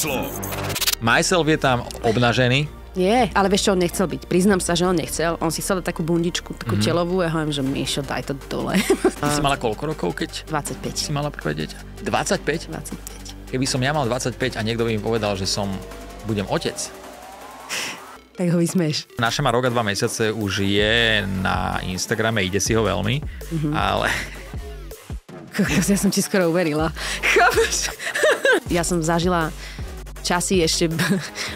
číslo. Myself je tam obnažený. Nie, ale vieš čo, on nechcel byť. Priznám sa, že on nechcel. On si chcel dať takú bundičku, takú mm-hmm. telovú a ja hovorím, že Mišo, daj to dole. Ty si mala koľko rokov, keď? 25. Si mala prvé dieťa? 25? 25. Keby som ja mal 25 a niekto by mi povedal, že som, budem otec, tak ho vysmeš. Naša má rok dva mesiace už je na Instagrame, ide si ho veľmi, mm-hmm. ale... ja som ti skoro uverila. ja som zažila časy ešte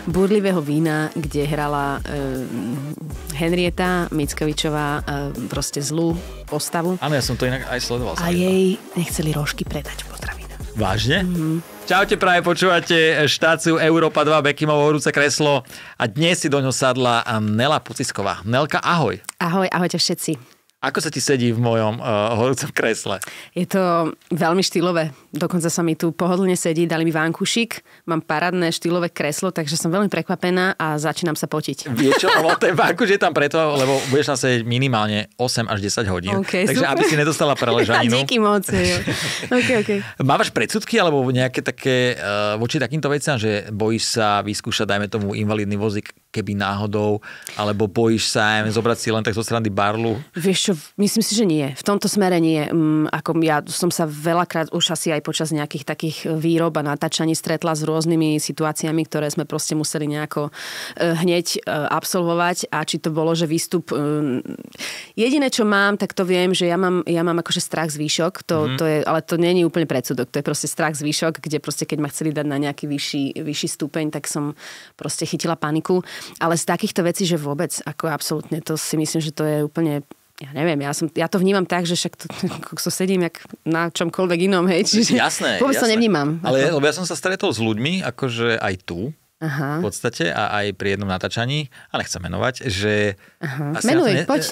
burlivého vína, kde hrala e, eh, Henrieta Mickovičová e, proste zlú postavu. Áno, ja som to inak aj sledoval. A jej nechceli rožky predať v potravinách. Vážne? Mm-hmm. Čaute, práve počúvate štáciu Európa 2, Bekimovo horúce kreslo a dnes si do ňo sadla Nela Pucisková. Nelka, ahoj. Ahoj, ahojte všetci. Ako sa ti sedí v mojom uh, horúcom kresle? Je to veľmi štýlové. Dokonca sa mi tu pohodlne sedí, dali mi vankušik, mám parádne štýlové kreslo, takže som veľmi prekvapená a začínam sa potiť. Vieš čo, lebo ten vánkuš je tam preto, lebo budeš tam sedieť minimálne 8 až 10 hodín. Okay, takže super. aby si nedostala preležaninu. Díky moc. Okay, okay. Mávaš predsudky alebo nejaké také uh, voči takýmto veciam, že bojíš sa vyskúšať, dajme tomu, invalidný vozík, keby náhodou, alebo bojíš sa aj zobrať si len tak zo strany barlu? Vieš čo, myslím si, že nie. V tomto smere nie. Mm, ako ja som sa veľakrát už asi aj počas nejakých takých e, výrob a natáčaní stretla s rôznymi situáciami, ktoré sme proste museli nejako e, hneď e, absolvovať a či to bolo, že výstup... Jediné, čo mám, tak to viem, že ja mám, ja mám akože strach z výšok, to, mm. to je, ale to nie je úplne predsudok, to je proste strach z výšok, kde proste keď ma chceli dať na nejaký vyšší, vyšší stupeň, tak som proste chytila paniku. Ale z takýchto vecí, že vôbec, ako absolútne, to si myslím, že to je úplne ja neviem, ja, som, ja to vnímam tak, že však to so sedím jak na čomkoľvek inom, hej, čiže jasné, vôbec jasné. to nevnímam. Ale ako... lebo ja som sa stretol s ľuďmi, akože aj tu, Aha. v podstate a aj pri jednom natáčaní, a nechcem menovať, že... Aha. Menuj, na ne, poď. Uh,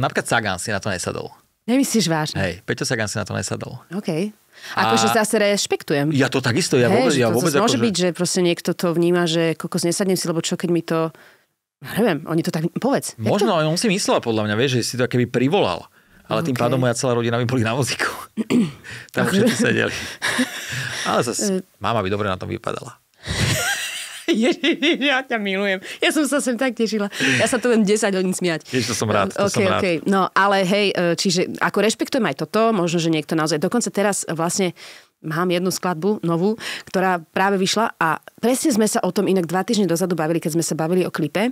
napríklad Sagan si na to nesadol. Nemyslíš vážne? Hej, Peťo Sagan si na to nesadol. OK. Akože zase rešpektujem. Ja to takisto, ja Hej, vôbec... Ja vôbec to môže ako, byť, že... že proste niekto to vníma, že kokos nesadnem si, lebo čo keď mi to Neviem, oni to tak... Povedz. Možno, to... on si myslel podľa mňa, vieš, že si to keby privolal. Ale okay. tým pádom moja celá rodina by boli na vozíku. Tam všetci sedeli. Ale zase, mama by dobre na tom vypadala. Ježiš, ja ťa milujem. Ja som sa sem tak tešila. Ja sa tu len 10 hodín smiať. Ježiš, to som rád. To okay, som rád. No ale hej, e, čiže ako rešpektujem aj toto, možno, že niekto naozaj, dokonca teraz vlastne mám jednu skladbu novú, ktorá práve vyšla a presne sme sa o tom inak dva týždne dozadu bavili, keď sme sa bavili o klipe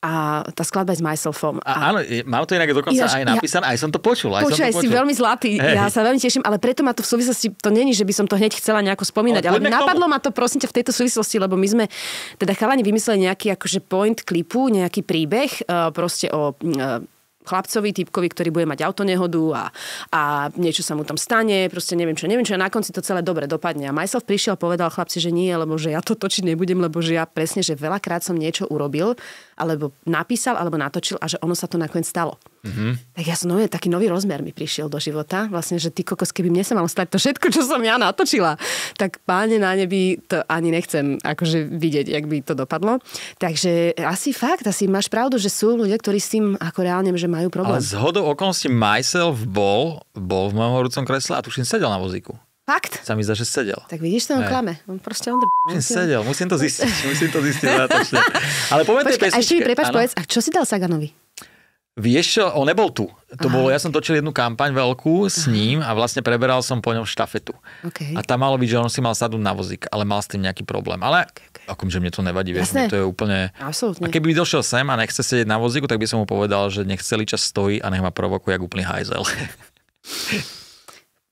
a tá skladba je s myselfom. A, a áno, mám to inak dokonca ja, aj napísané, ja, aj som to počul. Aj počul, som to počul. si veľmi zlatý, hey. ja sa veľmi teším, ale preto ma to v súvislosti, to není, že by som to hneď chcela nejako spomínať, no, ale napadlo ma to prosím ťa v tejto súvislosti, lebo my sme teda chalani vymysleli nejaký akože point klipu, nejaký príbeh, e, proste o e, chlapcovi, typkovi, ktorý bude mať autonehodu a, a niečo sa mu tam stane, proste neviem čo, neviem čo a na konci to celé dobre dopadne. A Myself prišiel a povedal chlapci, že nie, lebo že ja to točiť nebudem, lebo že ja presne, že veľakrát som niečo urobil, alebo napísal, alebo natočil a že ono sa to nakoniec stalo. Mm-hmm. Tak ja som nový, taký nový rozmer mi prišiel do života, vlastne, že ty kokos, keby mne sa malo stať to všetko, čo som ja natočila, tak páne na nebi to ani nechcem akože vidieť, jak by to dopadlo. Takže asi fakt, asi máš pravdu, že sú ľudia, ktorí s tým ako reálne, že majú problém. Ale z hodou okolností myself bol, bol v mojom horúcom kresle a tuším sedel na vozíku. Fakt? Sa mi zdá, že sedel. Tak vidíš, to on klame. On proste on... Musím sedel, musím to zistiť, musím to zistiť nátočne. Ale poviem. Počka, a ešte mi prepač, povedz, a čo si dal Saganovi? Vieš čo, on nebol tu. To Aha. bolo, ja som točil jednu kampaň veľkú s ním a vlastne preberal som po ňom štafetu. Okay. A tam malo byť, že on si mal sadu na vozík, ale mal s tým nejaký problém. Ale okay, okay. akom, mne to nevadí, vieš, to je úplne... Absolutne. A keby došiel sem a nechce sedieť na vozíku, tak by som mu povedal, že nech celý čas stojí a nech ma provokuje, jak úplný hajzel.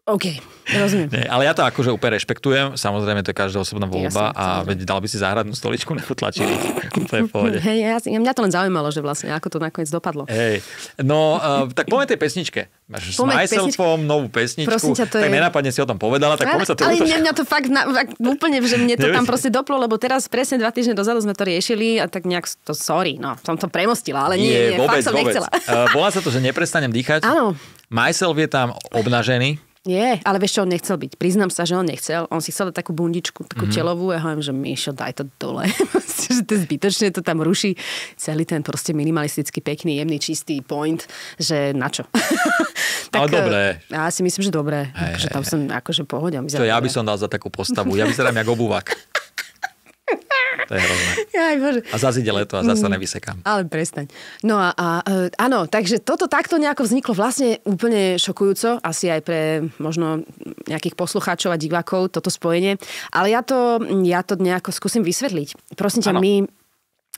OK, rozumiem. Nie, ale ja to akože úplne rešpektujem. Samozrejme, to je každá osobná voľba Jasne, a veď dal by si záhradnú stoličku na potlačili. to je v pohode. Hey, ja, ja, mňa to len zaujímalo, že vlastne ako to nakoniec dopadlo. Hey. No, uh, tak poďme tej pesničke. Máš s Myselfom novú pesničku. Prosím ťa, to tak je... nenápadne si o tom povedala, tak poďme sa to Ale mňa, mňa to fakt na, úplne, že mne to tam proste doplo, lebo teraz presne dva týždne dozadu sme to riešili a tak nejak to sorry, no, som to premostila, ale nie, nie, nie vôbec, fakt som vôbec. nechcela. Uh, volá sa to, že neprestanem dýchať. Áno. Myself je tam obnažený. Nie, ale vieš čo, on nechcel byť. Priznám sa, že on nechcel. On si chcel dať takú bundičku, takú mm-hmm. telovú a ja hovorím, že Mišo, daj to dole. že to zbytočne to tam ruší. Celý ten proste minimalistický, pekný, jemný, čistý point, že na čo. tak, ale dobré. Eh, ja si myslím, že dobré. Hey, akože tam som akože pohodia. ja by som dal za takú postavu. Ja vyzerám jak obuvak. to je hrozné. Aj, bože. A zase ide leto a zase mm, nevysekám. Ale prestaň. No a, a e, áno, takže toto takto nejako vzniklo vlastne úplne šokujúco, asi aj pre možno nejakých poslucháčov a divákov toto spojenie. Ale ja to, ja to nejako skúsim vysvetliť. Prosím ťa, my,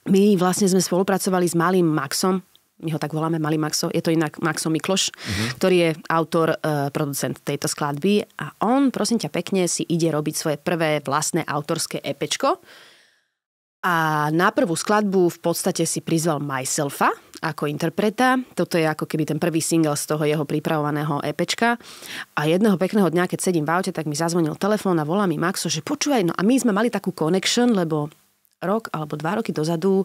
my vlastne sme spolupracovali s malým Maxom, my ho tak voláme Malý Maxo, je to inak Maxo Mikloš, uh-huh. ktorý je autor, e, producent tejto skladby a on, prosím ťa pekne, si ide robiť svoje prvé vlastné autorské epečko, a na prvú skladbu v podstate si prizval Myselfa ako interpreta. Toto je ako keby ten prvý single z toho jeho pripravovaného EPčka. A jedného pekného dňa, keď sedím v aute, tak mi zazvonil telefón a volá mi Maxo, že počúvaj, no a my sme mali takú connection, lebo rok alebo dva roky dozadu e,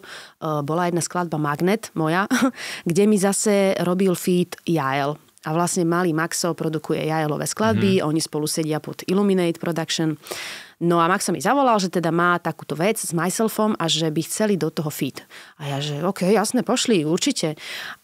bola jedna skladba Magnet moja, kde mi zase robil feed Jael, a vlastne malý Maxo produkuje Jaelové skladby, mm-hmm. oni spolu sedia pod Illuminate Production No a Max sa mi zavolal, že teda má takúto vec s myselfom a že by chceli do toho fit. A ja, že OK, jasné, pošli, určite.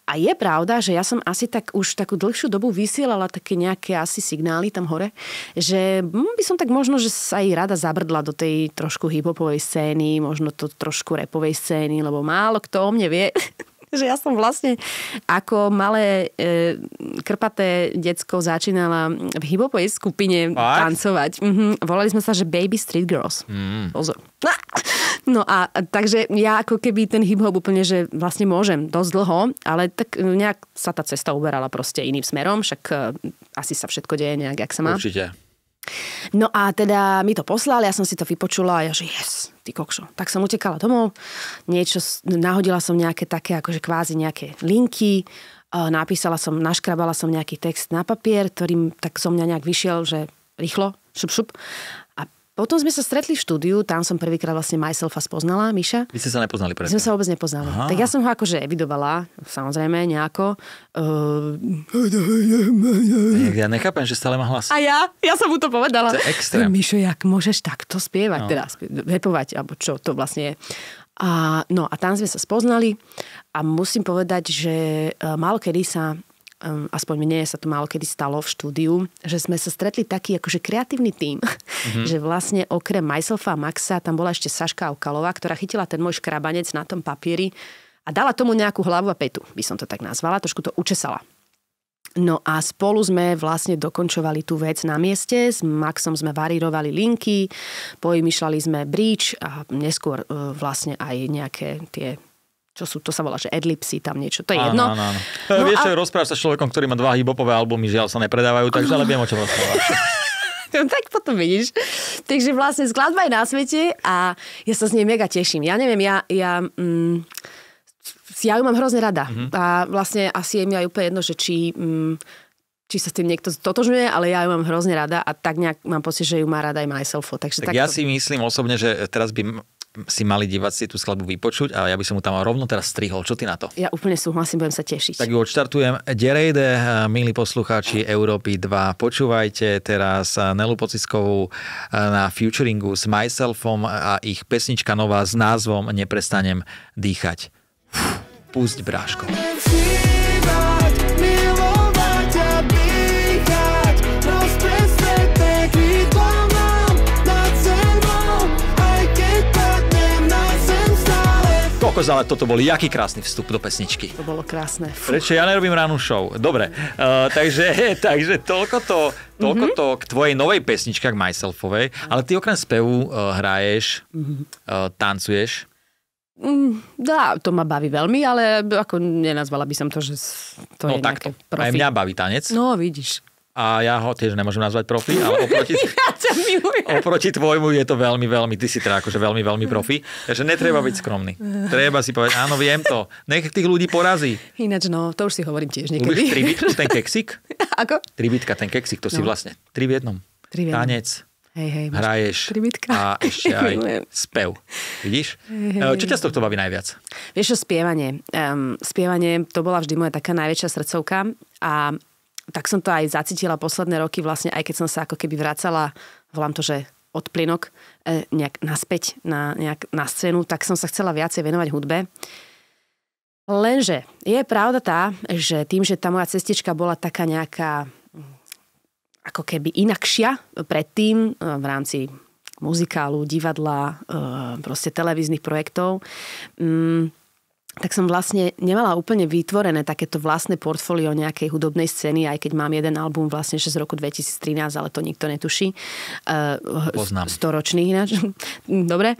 A je pravda, že ja som asi tak už takú dlhšiu dobu vysielala také nejaké asi signály tam hore, že mm, by som tak možno, že sa aj rada zabrdla do tej trošku hiphopovej scény, možno to trošku repovej scény, lebo málo kto o mne vie. že ja som vlastne ako malé e, krpaté decko začínala v hibopovej skupine What? tancovať. Mm-hmm. Volali sme sa, že Baby Street Girls. Mm. Pozor. No a takže ja ako keby ten hiphop úplne, že vlastne môžem dosť dlho, ale tak e, nejak sa tá cesta uberala proste iným smerom, však e, asi sa všetko deje nejak, jak sa má. Určite. No a teda mi to poslali, ja som si to vypočula a ja že yes, ty kokšo. Tak som utekala domov, niečo, nahodila som nejaké také, akože kvázi nejaké linky, napísala som, naškrabala som nejaký text na papier, ktorým tak som mňa nejak vyšiel, že rýchlo, šup, šup. Potom sme sa stretli v štúdiu, tam som prvýkrát vlastne myselfa spoznala, Miša. Vy ste sa nepoznali predtým? My sme sa vôbec nepoznali. Aha. Tak ja som ho akože evidovala, samozrejme, nejako. Uh... Ja nechápem, že stále má hlas. A ja? Ja som mu to povedala. To je extrém. Mišo, jak môžeš takto spievať no. teraz? Vepovať, alebo čo to vlastne je. A, no a tam sme sa spoznali a musím povedať, že eh, malokedy kedy sa um, aspoň mne sa to málo kedy stalo v štúdiu, že sme sa stretli taký akože kreatívny tým, mm-hmm. že vlastne okrem myselfa a Maxa tam bola ešte Saška Okalová, ktorá chytila ten môj škrabanec na tom papieri a dala tomu nejakú hlavu a petu, by som to tak nazvala, trošku to učesala. No a spolu sme vlastne dokončovali tú vec na mieste. S Maxom sme varírovali linky, poimýšľali sme bridge a neskôr e, vlastne aj nejaké tie čo sú, to sa volá, že Edlipsy, tam niečo, to je jedno. Áno, áno. No, Vieš, a... rozprávaš sa s človekom, ktorý má dva hibopové albumy, žiaľ sa nepredávajú, takže ale viem, o čom rozprávaš. No, tak potom vidíš. Takže vlastne skladba je na svete a ja sa s nej mega teším. Ja neviem, ja, ja, mm, ja ju mám hrozne rada. Mm-hmm. A vlastne asi je mi aj úplne jedno, že či, mm, či sa s tým niekto totožňuje, ale ja ju mám hrozne rada a tak nejak mám pocit, že ju má rada aj myself. Takže tak, tak ja to... si myslím osobne, že teraz by si mali diváci tú skladbu vypočuť a ja by som mu tam rovno teraz strihol. Čo ty na to? Ja úplne súhlasím, budem sa tešiť. Tak ju odštartujem. Derejde, milí poslucháči Európy 2, počúvajte teraz Nelu Pociskovú eh, na featuringu s Myselfom a ich pesnička nová s názvom Neprestanem dýchať. Pusť bráško. Kokos, ale toto bol jaký krásny vstup do pesničky. To bolo krásne. Fuch. Prečo ja nerobím ránu show? Dobre, uh, takže, takže toľko, to, toľko mm-hmm. to k tvojej novej pesničke, k Myselfovej, ale ty okrem spevu uh, hraješ, mm-hmm. uh, tancuješ. Mm, dá, to ma baví veľmi, ale ako nenazvala by som to, že to no, je takto. Profi. Aj mňa baví tanec. No, vidíš a ja ho tiež nemôžem nazvať profi, ale oproti, ja oproti tvojmu je to veľmi, veľmi, ty si teda akože veľmi, veľmi profi. Takže netreba byť skromný. Treba si povedať, áno, viem to. Nech tých ľudí porazí. Ináč, no, to už si hovorím tiež niekedy. Ľubíš tribitku, ten keksik? Ako? Tribitka, ten keksik, to no. si vlastne. Tri v jednom. Tri v jednom. Tanec. Hej, hej, hraješ tribitka? a ešte aj spev. Vidíš? Hej, hej. E, čo ťa z tohto baví najviac? Vieš čo, spievanie. Um, spievanie to bola vždy moja taká najväčšia srdcovka a tak som to aj zacítila posledné roky, vlastne aj keď som sa ako keby vracala, volám to, že od plynok e, nejak naspäť na, nejak na scénu, tak som sa chcela viacej venovať hudbe. Lenže je pravda tá, že tým, že tá moja cestička bola taká nejaká mm, ako keby inakšia predtým e, v rámci muzikálu, divadla, e, proste televíznych projektov, mm, tak som vlastne nemala úplne vytvorené takéto vlastné portfólio nejakej hudobnej scény, aj keď mám jeden album vlastne z roku 2013, ale to nikto netuší. Eh, Poznám. Storočný ináč. Dobre.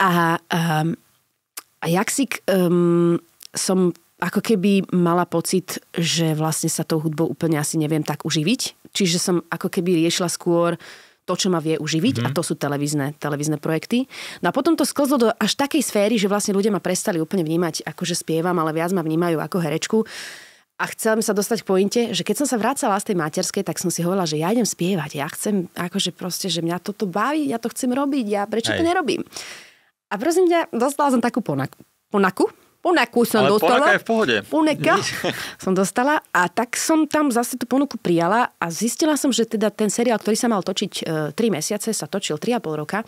A, ehm, a, a jaksik um, ehm, som ako keby mala pocit, že vlastne sa tou hudbou úplne asi neviem tak uživiť. Čiže som ako keby riešila skôr uh, to, čo ma vie uživiť mm-hmm. a mhm. to sú televízne, televízne projekty. No a potom to sklzlo do až takej sféry, že vlastne ľudia ma prestali úplne vnímať, že spievam, ale viac ma vnímajú ako herečku. A chcel sa dostať k pointe, že keď som sa vracala z tej materskej, tak som si hovorila, že ja idem spievať, ja chcem, akože proste, že mňa toto baví, ja to chcem robiť, ja prečo Aj. to nerobím. A prosím ťa, dostala som takú ponaku, ponaku Poneku som Ale dostala. je v pohode. Poneka mhm. som dostala a tak som tam zase tú ponuku prijala a zistila som, že teda ten seriál, ktorý sa mal točiť e, 3 mesiace, sa točil 3,5 roka.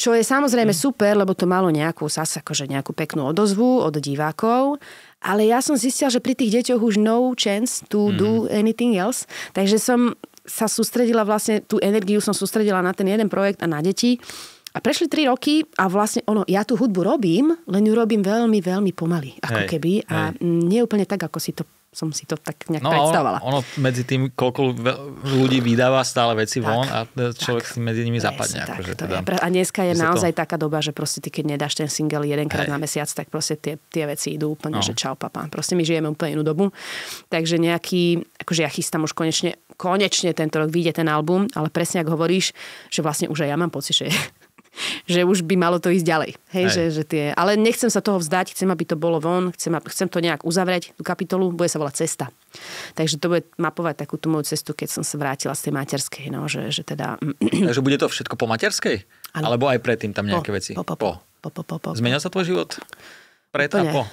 Čo je samozrejme mm. super, lebo to malo nejakú, zase akože nejakú peknú odozvu od divákov. Ale ja som zistila, že pri tých deťoch už no chance to mm. do anything else. Takže som sa sústredila vlastne, tú energiu som sústredila na ten jeden projekt a na deti. A prešli tri roky a vlastne ono, ja tú hudbu robím, len ju robím veľmi, veľmi pomaly, ako hej, keby. A hej. nie úplne tak, ako si to som si to tak nejak no, predstavovala. Ono, ono medzi tým, koľko ľudí vydáva stále veci tak, von a e, človek tak, medzi nimi zapadne. tak, že akože teda, je. A dneska je naozaj to... taká doba, že proste ty, keď nedáš ten single jedenkrát na mesiac, tak proste tie, tie veci idú úplne, no. že čau papa. Proste my žijeme úplne inú dobu. Takže nejaký, akože ja chystám už konečne, konečne tento rok vyjde ten album, ale presne ako hovoríš, že vlastne už aj ja mám pocit, že že už by malo to ísť ďalej. Hej, Hej. Že, že tie, ale nechcem sa toho vzdať, chcem, aby to bolo von, chcem, chcem to nejak uzavrieť, tú kapitolu, bude sa volať cesta. Takže to bude mapovať takú tú moju cestu, keď som sa vrátila z tej materskej. No, že, že teda... Mm. Takže bude to všetko po materskej? Ano. Alebo aj predtým tam nejaké po, veci? Po, po, po. po. po, po, po, po. Zmenil sa tvoj život? Pred Úplne, a po.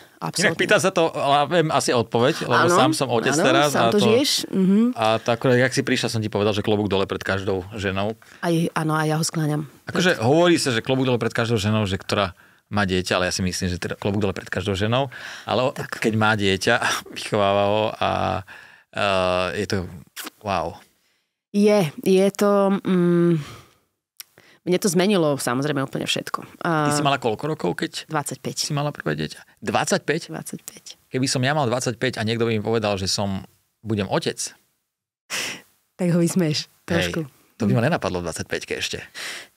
Inak pýta sa to, ale viem asi odpoveď, lebo ano, sám som otec ano, teraz. Sám a to, žiješ. Uh-huh. A tak, jak si prišla, som ti povedal, že klobúk dole pred každou ženou. Aj, áno, a ja ho skláňam. Akože hovorí sa, že klobúk dole pred každou ženou, že ktorá má dieťa, ale ja si myslím, že teda klobúk dole pred každou ženou, ale tak. keď má dieťa, vychováva ho a uh, je to wow. Je, je to... Mm, mne to zmenilo samozrejme úplne všetko. A... Ty si mala koľko rokov, keď? 25. Si mala prvé dieťa? 25? 25. Keby som ja mal 25 a niekto by mi povedal, že som, budem otec. tak ho vysmeješ trošku. Hej, to by ma nenapadlo 25 ešte.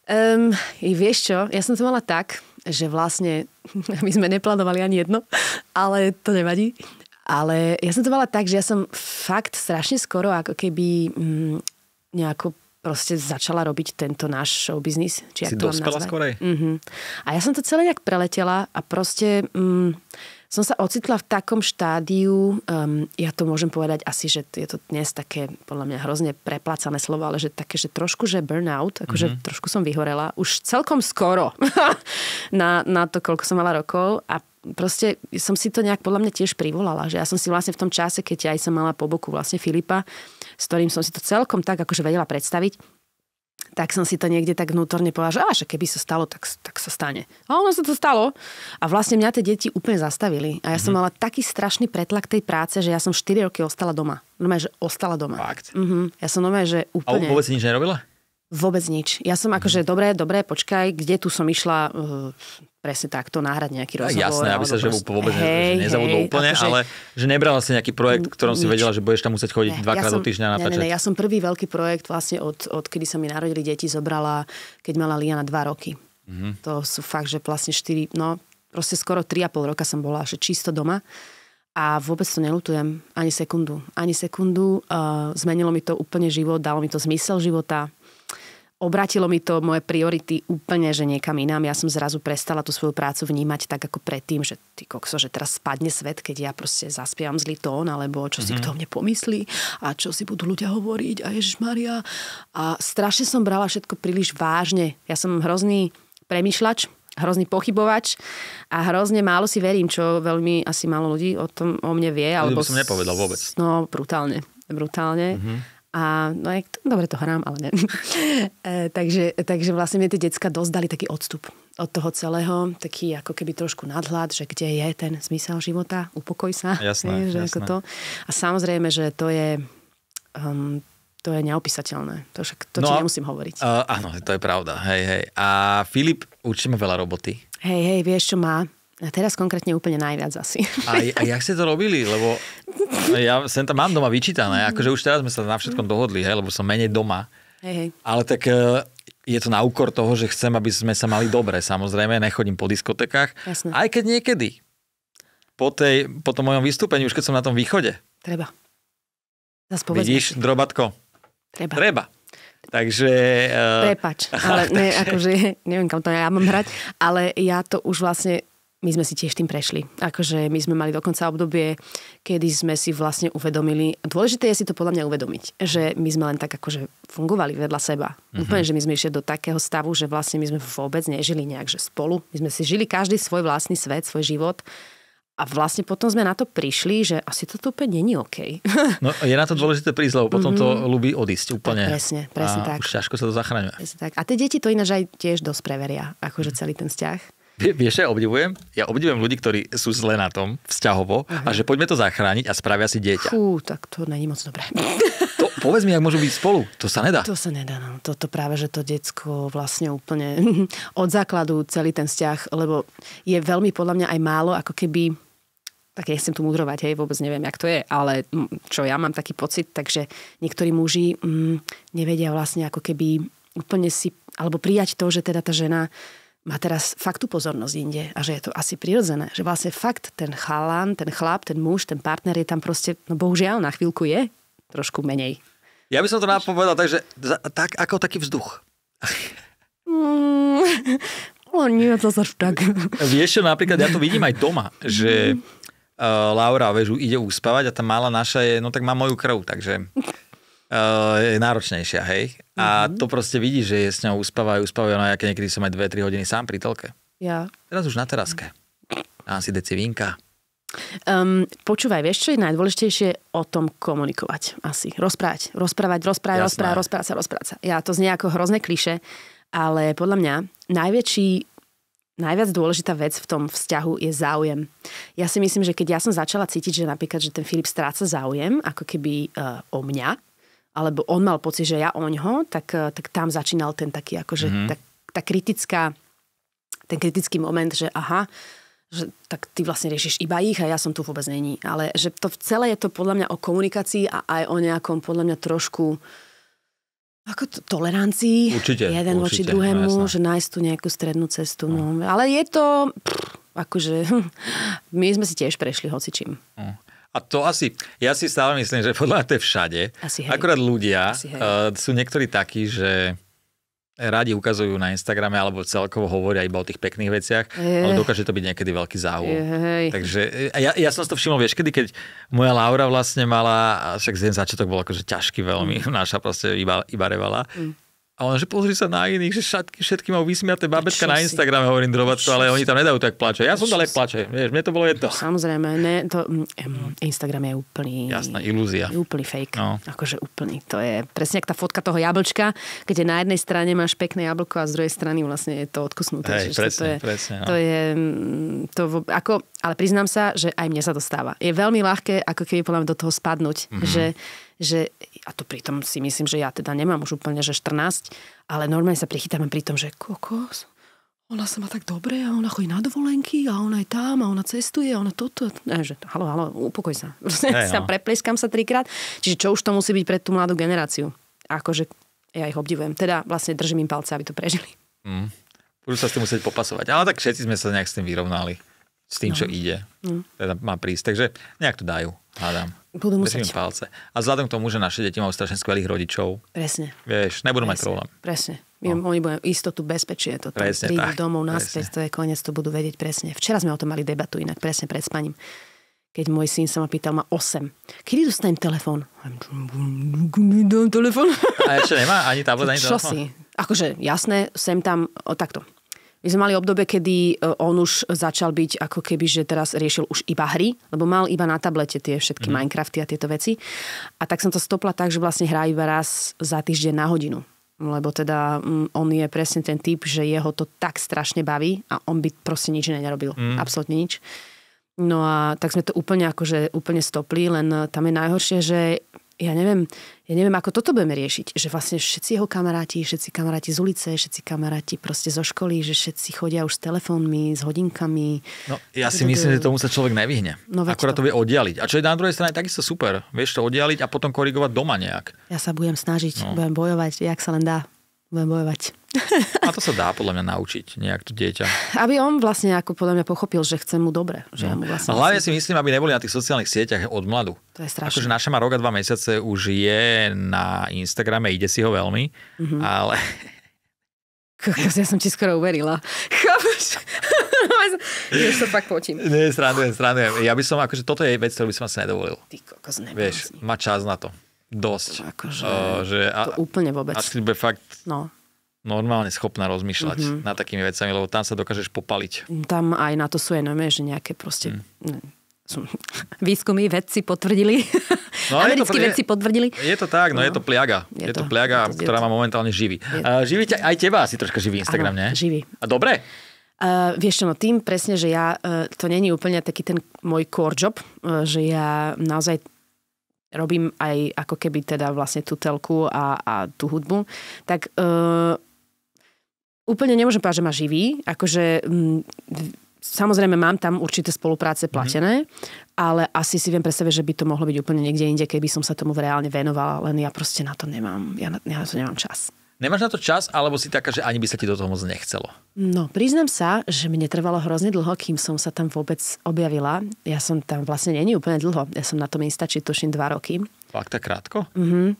Um, vieš čo, ja som to mala tak, že vlastne my sme neplánovali ani jedno, ale to nevadí. Ale ja som to mala tak, že ja som fakt strašne skoro ako keby mm, nejako proste začala robiť tento náš showbiznis. Či si to dospela skorej? Uh-huh. A ja som to celé nejak preletela a proste um, som sa ocitla v takom štádiu, um, ja to môžem povedať asi, že je to dnes také podľa mňa hrozne preplácané slovo, ale že také, že trošku, že burnout, akože mm-hmm. trošku som vyhorela, už celkom skoro na, na to, koľko som mala rokov a proste som si to nejak podľa mňa tiež privolala, že ja som si vlastne v tom čase, keď aj som mala po boku vlastne Filipa, s ktorým som si to celkom tak akože vedela predstaviť, tak som si to niekde tak vnútorne povedala, že keby sa stalo, tak, tak sa stane. A ono sa to stalo. A vlastne mňa tie deti úplne zastavili. A ja mm-hmm. som mhm. mala taký strašný pretlak tej práce, že ja som 4 roky ostala doma. Normálne, že ostala doma. Fakt. Mm-hmm. Ja som normálne, že úplne... A vôbec nič nerobila? Vôbec nič. Ja som akože, mhm. dobre, dobre, počkaj, kde tu som išla, uh, presne takto, náhrať nejaký rozhovor. Jasné, aby sa že proste... vôbec hej, ne, nezabudol hej, úplne, akože, ale že nebrala si nejaký projekt, ktorom nič. si vedela, že budeš tam musieť chodiť ne, dvakrát ja som, do týždňa na ne, ne, ne, ja som prvý veľký projekt vlastne od, od kedy sa mi narodili deti zobrala, keď mala Liana dva roky. Mm-hmm. To sú fakt, že vlastne 4, no proste skoro 3,5 roka som bola, že čisto doma. A vôbec to nelutujem, ani sekundu. Ani sekundu. Uh, zmenilo mi to úplne život, dalo mi to zmysel života obratilo mi to moje priority úplne, že niekam inám. Ja som zrazu prestala tú svoju prácu vnímať tak ako predtým, že ty kokso, že teraz spadne svet, keď ja proste zaspievam zlý tón, alebo čo si mm-hmm. kto mne pomyslí a čo si budú ľudia hovoriť a Ježiš Maria. A strašne som brala všetko príliš vážne. Ja som hrozný premyšľač, hrozný pochybovač a hrozne málo si verím, čo veľmi asi málo ľudí o tom o mne vie. Alebo by som nepovedal vôbec. No, brutálne. Brutálne. Mm-hmm a no aj, dobre to hrám, ale ne. e, takže, takže vlastne mi tie decka dosť dali taký odstup od toho celého, taký ako keby trošku nadhľad, že kde je ten zmysel života, upokoj sa. Jasné, je, že jasné. Ako to. A samozrejme, že to je um, to je neopísateľné. To, však, to no, čo nemusím hovoriť. Uh, áno, to je pravda. Hej, hej. A Filip určite má veľa roboty. Hej, hej, vieš, čo má? A teraz konkrétne úplne najviac asi. A, a jak ste to robili? Lebo ja sem tam mám doma vyčítané, akože už teraz sme sa na všetkom dohodli, hej, lebo som menej doma. Hej, hej. Ale tak e, je to na úkor toho, že chcem, aby sme sa mali dobre. Samozrejme, nechodím po diskotekách. Jasne. Aj keď niekedy. Po, tej, po tom mojom vystúpení, už keď som na tom východe. Treba. Zas Vidíš, si. drobatko. Treba. Treba. Takže... Uh... Prepač, ale ne, akože, neviem kam to ja mám hrať, ale ja to už vlastne my sme si tiež tým prešli. Akože my sme mali dokonca obdobie, kedy sme si vlastne uvedomili, dôležité je si to podľa mňa uvedomiť, že my sme len tak akože fungovali vedľa seba. Mm-hmm. Úplne, že my sme išli do takého stavu, že vlastne my sme vôbec nežili nejak, že spolu. My sme si žili každý svoj vlastný svet, svoj život. A vlastne potom sme na to prišli, že asi toto úplne není OK. No je na to dôležité prísť, lebo potom mm-hmm. to mhm. ľubí odísť úplne. Tak, presne, presne a tak. Už ťažko sa to zachraňuje. Presne tak. A tie deti to ináč aj tiež dosť preveria, akože mhm. celý ten vzťah. Vieš, ja obdivujem? Ja obdivujem ľudí, ktorí sú zle na tom vzťahovo uh-huh. a mhm. že poďme to zachrániť a spravia si dieťa. Fú, tak to není moc dobré. To, povedz mi, ak môžu byť spolu. To sa nedá. To sa nedá. No. Toto práve, že to decko vlastne úplne od základu celý ten vzťah, lebo je veľmi podľa mňa aj málo, ako keby tak ja chcem tu mudrovať, hej, vôbec neviem, jak to je, ale čo ja mám taký pocit, takže niektorí muži mm, nevedia vlastne ako keby úplne si, alebo prijať to, že teda tá žena má teraz fakt tú pozornosť inde a že je to asi prirodzené, že vlastne fakt ten chalán, ten chlap, ten muž, ten partner je tam proste, no bohužiaľ na chvíľku je trošku menej. Ja by som to napovedal, takže tak, ako taký vzduch. Mm, o no, nie, to sa tak. Vieš čo, napríklad ja to vidím aj doma, že uh, Laura, vieš, ide uspávať a tá malá naša je, no tak má moju krv, takže Eh, je náročnejšia, hej. A mm-hmm. to proste vidíš, že je s ňou uspávajú, uspávajú, no ja niekedy som aj 2-3 hodiny sám pri telke. Ja. Teraz už na teraske. Dám si deci vínka. Um, počúvaj, vieš, čo je najdôležitejšie o tom komunikovať asi. Rozprávať, rozprávať, rozprávať, Jasné. rozprávať, rozprávať sa, rozprávať sa. Ja to znie ako hrozné kliše, ale podľa mňa najväčší najviac dôležitá vec v tom vzťahu je záujem. Ja si myslím, že keď ja som začala cítiť, že napríklad, že ten Filip stráca záujem, ako keby uh, o mňa, alebo on mal pocit, že ja oňho, tak, eh, tak tam začínal ten taký, akože mm-hmm. tá, tá kritická, ten kritický moment, že aha, že tak ty vlastne riešiš iba ich a ja som tu vôbec není. Ale že to v celé je to podľa mňa o komunikácii a aj o nejakom podľa mňa trošku ako to, tolerancii. Určite. Jeden voči no druhému, no, že nájsť tu nejakú strednú cestu. No. no. Ale je to... Pff, akože my sme si tiež prešli hocičím. No. A to asi, ja si stále myslím, že podľa mňa to je všade. Asi hej. Akurát ľudia asi hej. Uh, sú niektorí takí, že radi ukazujú na Instagrame alebo celkovo hovoria iba o tých pekných veciach, je. Eh. ale dokáže to byť niekedy veľký záhul. Eh, Takže ja, ja som si to všimol, vieš, kedy, keď moja Laura vlastne mala, však z začiatok bol akože ťažký veľmi, mm. naša proste iba, iba revala, mm a on, že pozri sa na iných, že všetky, všetky majú vysmiaté babetka na Instagrame, si? hovorím drobatko, ale oni tam nedajú tak plače. Ja som dal aj plače, vieš, mne to bolo jedno. Samozrejme, ne, to, mm, Instagram je úplný... Jasná, ilúzia. Úplný fake. No. Akože úplný, to je presne ak tá fotka toho jablčka, kde na jednej strane máš pekné jablko a z druhej strany vlastne je to odkusnuté. Hej, presne, to je, presne, no. to je, mm, to, ako, ale priznám sa, že aj mne sa to stáva. Je veľmi ľahké, ako keby podľa do toho spadnúť, mm-hmm. že, že a to pritom si myslím, že ja teda nemám už úplne, že 14, ale normálne sa prichytám pri tom, že kokos, ona sa má tak dobre a ona chodí na dovolenky a ona je tam a ona cestuje a ona toto. Ne, že, halo, halo, upokoj sa. Hey, no. Prepleskám prepleskam sa trikrát. Čiže čo už to musí byť pre tú mladú generáciu? Akože ja ich obdivujem. Teda vlastne držím im palce, aby to prežili. Mm. Budú sa s tým musieť popasovať. Ale tak všetci sme sa nejak s tým vyrovnali s tým, no. čo ide. No. Teda má prísť. Takže nejak to dajú, hádam. Budú musieť. palce. A vzhľadom k tomu, že naše deti majú strašne skvelých rodičov. Presne. Vieš, nebudú Presne. mať problém. Presne. My no. Oni budú istotu bezpečie, to Presne tak, domov naspäť, to je koniec, to budú vedieť presne. Včera sme o tom mali debatu inak, presne pred spaním. Keď môj syn sa ma pýtal, má 8. Kedy dostanem telefón? Dám telefón. A ešte nemá ani tablet, ani telefón? Čo si? Akože, jasné, sem tam, o, takto my sme mali obdobie, kedy e, on už začal byť ako keby, že teraz riešil už iba hry, lebo mal iba na tablete tie všetky mm. Minecrafty a tieto veci. A tak som to stopla tak, že vlastne hrá iba raz za týždeň na hodinu. Lebo teda mm, on je presne ten typ, že jeho to tak strašne baví a on by proste nič nerobil. Mm. Absolutne nič. No a tak sme to úplne akože úplne stopli, len tam je najhoršie, že ja neviem, ja neviem, ako toto budeme riešiť, že vlastne všetci jeho kamaráti, všetci kamaráti z ulice, všetci kamaráti proste zo školy, že všetci chodia už s telefónmi, s hodinkami. No, ja si myslím, že tomu sa človek nevyhne. No, Akorát to. to vie oddialiť. A čo je na druhej strane takisto super. Vieš to oddialiť a potom korigovať doma nejak. Ja sa budem snažiť, no. budem bojovať, jak sa len dá budem bojovať. A to sa dá podľa mňa naučiť nejak to dieťa. Aby on vlastne ako podľa mňa pochopil, že chcem mu dobre. Že no. ja mu vlastne Hlavne si myslím, aby neboli na tých sociálnych sieťach od mladu. To je strašné. Akože naša má rok a dva mesiace už je na Instagrame, ide si ho veľmi, mm-hmm. ale... Kokos, ja som ti skoro uverila. Chápeš? Ja sa pak potím. Nie, srandujem, srandujem. Ja by som, akože toto je vec, ktorú by som asi nedovolil. Ty kokos, Vieš, má čas na to dosť. Akože, uh, že a, to úplne vôbec. A si fakt no. normálne schopná rozmýšľať mm-hmm. nad takými vecami, lebo tam sa dokážeš popaliť. Tam aj na to sú aj nome, že nejaké proste... Mm. Ne, výskumy vedci potvrdili. No, Americkí vedci potvrdili. Je, to tak, no, no je to pliaga. Je, je to, to pliaga, je to, ktorá ma momentálne živí. Uh, živí ťa, aj teba asi troška živí Instagram, áno, nie? živí. A dobre? Uh, vieš čo, no tým presne, že ja, uh, to není úplne taký ten môj core job, uh, že ja naozaj robím aj ako keby teda vlastne tú telku a, a tú hudbu, tak uh, úplne nemôžem povedať, že ma živí. Akože um, samozrejme mám tam určité spolupráce mhm. platené, mm-hmm. ale asi si viem predstaviť, že by to mohlo byť úplne niekde inde, keby som sa tomu reálne venovala, len ja proste na to nemám, ja na, ja na to nemám čas. Nemáš na to čas, alebo si taká, že ani by sa ti do toho moc nechcelo? No, priznám sa, že mne trvalo hrozne dlho, kým som sa tam vôbec objavila. Ja som tam vlastne není úplne dlho. Ja som na tom instači tuším dva roky. Fakt tak krátko? Mhm.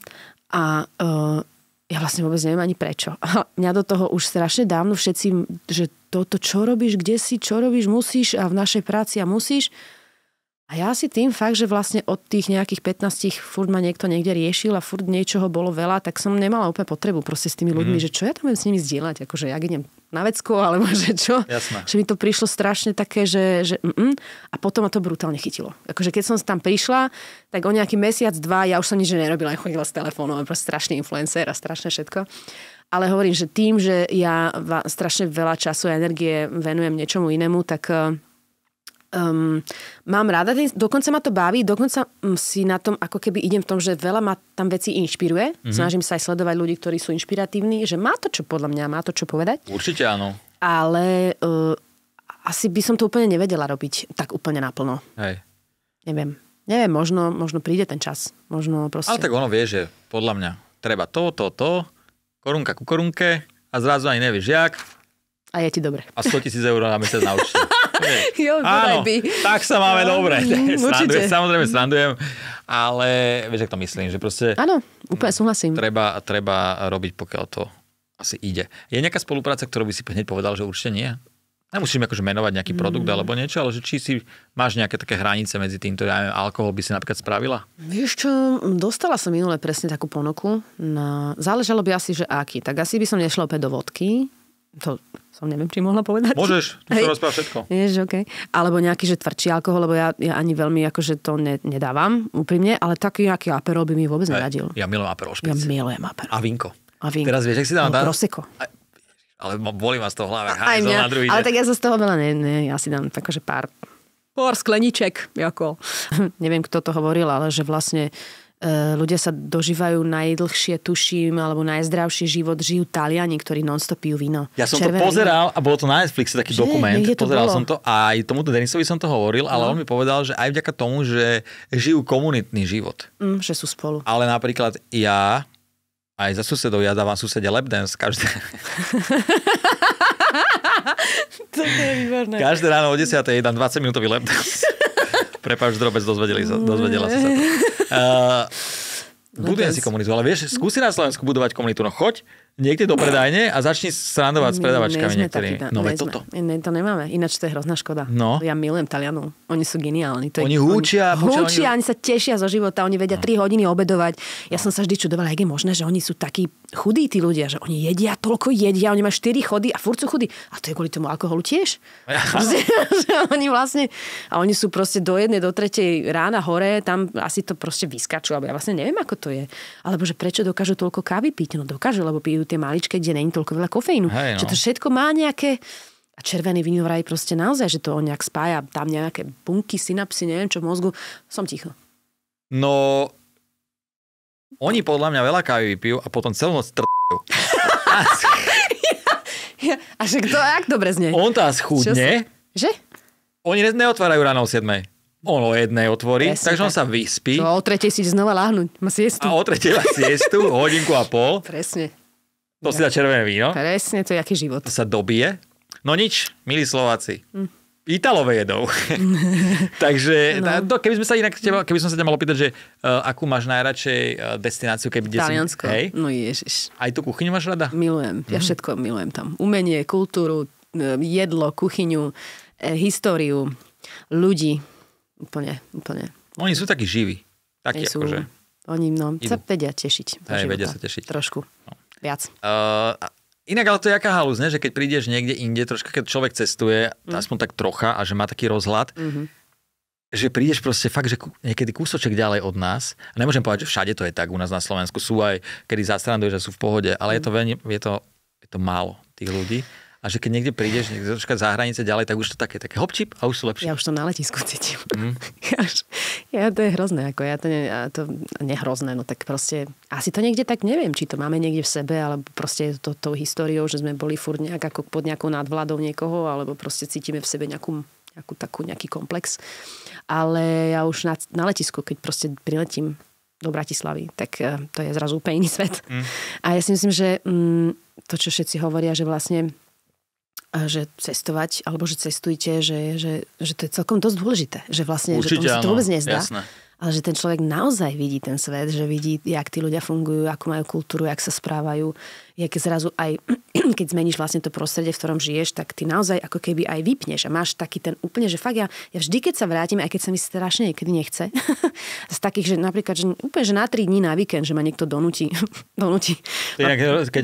A uh, ja vlastne vôbec neviem ani prečo. A mňa do toho už strašne dávno všetci, že toto, čo robíš, kde si, čo robíš, musíš a v našej práci a musíš. A ja si tým fakt, že vlastne od tých nejakých 15 furt ma niekto niekde riešil a furt niečoho bolo veľa, tak som nemala úplne potrebu proste s tými ľuďmi, mm. že čo ja tam budem s nimi zdieľať, akože ja idem na vecko, alebo že čo. Jasné. Že mi to prišlo strašne také, že, že mm, a potom ma to brutálne chytilo. Akože keď som tam prišla, tak o nejaký mesiac, dva, ja už som nič nerobila, chodila s telefónom proste strašný influencer a strašne všetko. Ale hovorím, že tým, že ja strašne veľa času a energie venujem niečomu inému, tak eh, Um, mám rada, dokonca ma to baví, dokonca mm, si na tom, ako keby idem v tom, že veľa ma tam veci inšpiruje. Mm-hmm. Snažím sa aj sledovať ľudí, ktorí sú inšpiratívni, že má to čo podľa mňa, má to čo povedať. Určite áno. Ale uh, asi by som to úplne nevedela robiť tak úplne naplno. Hej. Neviem. Neviem, možno, možno príde ten čas. Možno proste... Ale tak ono vie, že podľa mňa treba to, to, to, korunka ku korunke a zrazu ani nevieš jak. A je ti dobre. A 100 tisíc eur na mesiac na jo, Áno, by. tak sa máme no, dobre. Mm, srandujem, samozrejme srandujem, ale vieš, ak to myslím, že proste... Áno, úplne súhlasím. Treba, treba robiť, pokiaľ to asi ide. Je nejaká spolupráca, ktorú by si hneď povedal, že určite nie? Nemusím akože menovať nejaký produkt mm. alebo niečo, ale že či si máš nejaké také hranice medzi týmto, ja neviem, alkohol by si napríklad spravila? Vieš čo, dostala som minule presne takú ponuku. Na... Záležalo by asi, že aký. Tak asi by som nešla opäť do vodky, to som neviem, či mohla povedať. Môžeš, tu sa rozpráva všetko. Jež, okay. Alebo nejaký, že tvrdší alkohol, lebo ja, ja ani veľmi akože to ne, nedávam úprimne, ale taký nejaký aperol by mi vôbec Hej. neradil. Ja milujem aperol špic. Ja milujem aperol. A vinko. A vinko. Teraz vieš, ak si dám no, dá? No, prosecco. Ale boli vás to toho hlave. Aj mňa, na druhý ale tak ja sa z toho veľa ne, ne, ja si dám takože pár pár skleniček, ako, neviem, kto to hovoril, ale že vlastne Eh, ľudia sa dožívajú najdlhšie, tuším, alebo najzdravší život žijú Taliani, ktorí non pijú víno. Ja som Červené to pozeral víno. a bolo to na Netflixe taký že, dokument. to pozeral bolo. som to a aj tomuto Denisovi som to hovoril, ale no. on mi povedal, že aj vďaka tomu, že žijú komunitný život. Mm, že sú spolu. Ale napríklad ja aj za susedov, ja dávam susede lapdance každé... to je výborné. Každé ráno o 10. je dám 20 minútový lapdance. Prepač, drobec, dozvedeli sa, dozvedela si sa to. Uh, budujem no si komunitu, ale vieš, skúsi na Slovensku budovať komunitu, no choď, niekde do predajne a začni srandovať s predavačkami niektorými. no, ne toto. Ne, to nemáme, ináč to je hrozná škoda. No. Ja milujem Talianu, oni sú geniálni. To je, oni húčia, oni, húčia, oni... oni sa tešia zo života, oni vedia no. 3 hodiny obedovať. Ja no. som sa vždy čudovala, jak je možné, že oni sú takí chudí tí ľudia, že oni jedia, toľko jedia, oni majú 4 chody a furt sú chudí. A to je kvôli tomu alkoholu tiež. Ja. že oni vlastne, a oni sú proste do jednej, do tretej rána hore, tam asi to proste vyskačú, alebo ja vlastne neviem, ako to je. Alebo že prečo dokážu toľko kávy piť? No dokážu, lebo pijú tie maličké, kde není toľko veľa kofeínu. Hej, no. Čiže to všetko má nejaké... A červený vín vraj proste naozaj, že to on nejak spája, tam nejaké bunky, synapsy, neviem čo v mozgu. Som ticho. No, oni podľa mňa veľa kávy vypijú a potom celú noc tr... ja, a že kto, ak dobre znie. On tá schudne. Že? Oni neotvárajú ráno o 7. On o jednej otvorí, Presne, takže tak. on sa vyspí. No, o tretej si znova láhnuť, má siestu. A o tretej má siestu, hodinku a pol. Presne. To ja. si dá červené víno. Presne, to je aký život. To sa dobije. No nič, milí Slováci. Mm. Italové jedou. Takže no. to, keby sme sa inak teba, keby som sa ťa mal opýtať, že uh, akú máš najradšej uh, destináciu, keby Taliansko. Hey? No ježiš. Aj tú kuchyňu máš rada? Milujem. Ja mm. všetko milujem tam. Umenie, kultúru, eh, jedlo, kuchyňu, eh, históriu, ľudí. Úplne, úplne. Oni sú takí živí. Takí akože. Oni no, sa vedia tešiť. Aj, vedia sa tešiť. Trošku. No viac. Uh, Inak ale to je aká halúz, ne? že keď prídeš niekde inde, troška keď človek cestuje, mm. aspoň tak trocha a že má taký rozhľad, mm-hmm. že prídeš proste fakt, že niekedy kúsoček ďalej od nás, a nemôžem povedať, že všade to je tak u nás na Slovensku, sú aj, kedy zastranduješ že sú v pohode, ale mm. je, to mhm. veľmi, je, to, je to málo tých ľudí a že keď niekde prídeš, niekde troška za hranice ďalej, tak už to také, také hopčip a už sú lepšie. Ja už to na letisku cítim. Mm. Ja, už, ja, to je hrozné, ako ja to, ne, ja to nehrozné, no tak proste asi to niekde tak neviem, či to máme niekde v sebe, alebo proste je to tou históriou, že sme boli furt nejak ako pod nejakou nadvládou niekoho, alebo proste cítime v sebe nejakú nejakú takú, nejaký komplex. Ale ja už na, na letisku, keď proste priletím do Bratislavy, tak eh, to je zrazu úplne iný svet. Mm. A ja si myslím, že mm, to, čo všetci hovoria, že vlastne že cestovať, alebo že cestujte, že, že, že to je celkom dosť dôležité. Že vlastne, Určite, že to vôbec nezdá. Jasné. Ale že ten človek naozaj vidí ten svet, že vidí, jak tí ľudia fungujú, akú majú kultúru, jak sa správajú, je keď zrazu aj, keď zmeníš vlastne to prostredie, v ktorom žiješ, tak ty naozaj ako keby aj vypneš a máš taký ten úplne, že fakt ja, ja vždy, keď sa vrátim, aj keď sa mi strašne niekedy nechce, z takých, že napríklad, že úplne, že na 3 dní na víkend, že ma niekto donúti. donúti. keď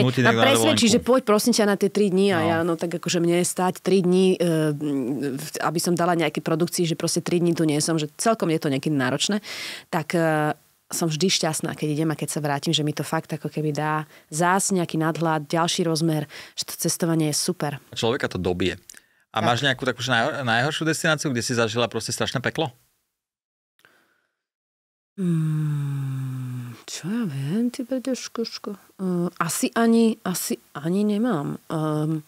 musí A presvedčí, že poď prosím ťa na tie 3 dní a no. ja, no tak akože mne stať 3 dní, e, aby som dala nejaké produkcii, že proste 3 dní tu nie som, že celkom je to niekedy náročné, tak e, som vždy šťastná, keď idem a keď sa vrátim, že mi to fakt ako keby dá zás nejaký nadhľad, ďalší rozmer, že to cestovanie je super. Človeka to dobie. A tak. máš nejakú takú naj, najhoršiu destináciu, kde si zažila proste strašné peklo? Hmm, čo ja viem, ty predežkoško. Uh, asi, ani, asi ani nemám. Um,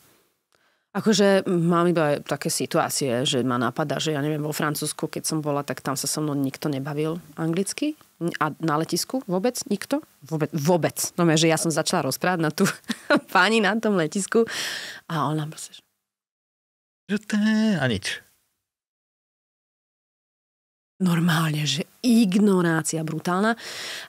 Akože mám iba také situácie, že ma napadá, že ja neviem, vo Francúzsku, keď som bola, tak tam sa so mnou nikto nebavil anglicky. A na letisku vôbec nikto? Vôbec. vôbec. No, že ja som začala rozprávať na tú pani na tom letisku a ona proste, že a nič. Normálne, že ignorácia brutálna,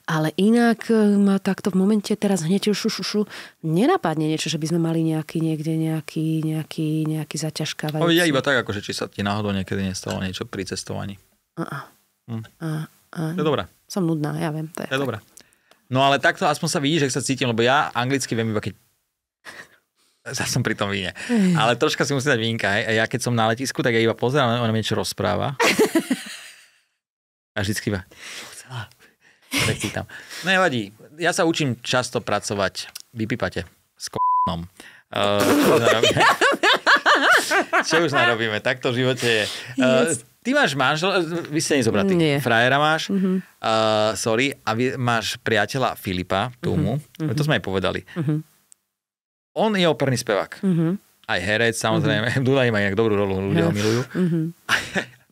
ale inak e, ma takto v momente teraz hneď šu, šu, šu, nenapadne niečo, že by sme mali nejaký niekde nejaký, nejaký, nejaký zaťažkávajúci. No, ja iba tak, akože či sa ti náhodou niekedy nestalo niečo pri cestovaní. Uh-uh. Hm. Uh-uh. To je dobré. Som nudná, ja viem. To je, je dobré. No ale takto aspoň sa vidíš, že sa cítim, lebo ja anglicky viem iba keď ja som pri tom víne. Ale troška si musím dať vínka. Hej. Ja keď som na letisku, tak ja iba pozerám, ona mi niečo rozpráva. A vždycky iba... No, nevadí. Ja sa učím často pracovať. Vypípate. S k***nom. Uh, čo už narobíme? Takto v živote je. Uh, yes Ty máš manžel, eh, vy ste nezobratí, Nie. frajera máš, mm-hmm. uh, sorry, a vy, máš priateľa Filipa Tumu, mm-hmm. Mhm. to sme aj povedali. Mm-hmm. On je operný spevák. Mm-hmm. Aj herec, samozrejme, mm-hmm. Duda má nejak dobrú rolu, ľudia ho milujú. Mm-hmm.